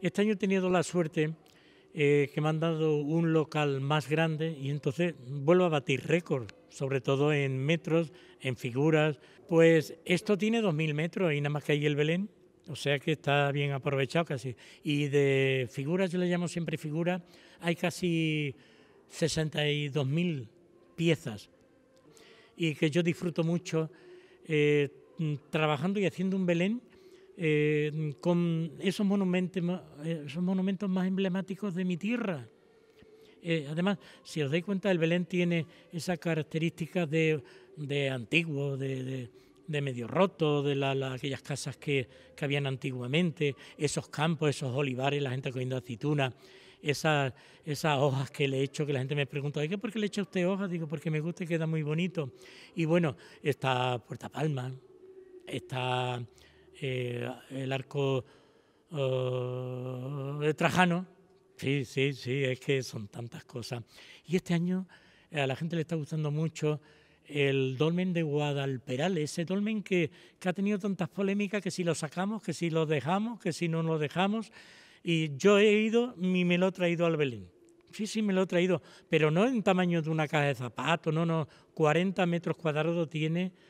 Este año he tenido la suerte eh, que me han dado un local más grande y entonces vuelvo a batir récord, sobre todo en metros, en figuras. Pues esto tiene 2.000 metros y nada más que hay el Belén, o sea que está bien aprovechado casi. Y de figuras, yo le llamo siempre figura, hay casi 62.000 piezas y que yo disfruto mucho eh, trabajando y haciendo un Belén eh, con esos monumentos, eh, esos monumentos más emblemáticos de mi tierra. Eh, además, si os dais cuenta, el Belén tiene esas características de, antiguo, de, medio roto, de la, aquellas casas que, que, habían antiguamente, esos campos, esos olivares, la gente cogiendo aceituna, Esas, esas, hojas que le he hecho, que la gente me pregunta, ¿qué por qué le he hecho usted hojas? Digo, porque me gusta y queda muy bonito. Y bueno, está Puerta Palma, está eh, el arco eh, de Trajano. Sí, sí, sí, es que son tantas cosas. Y este año eh, a la gente le está gustando mucho el dolmen de Guadalperal, ese dolmen que, ha tenido tantas polémicas, que si lo sacamos, que si lo dejamos, que si no lo dejamos. Y yo he ido y me lo he traído al Belén. Sí, sí, me lo he traído, pero no en tamaño de una caja de zapatos, no, no, 40 metros cuadrados tiene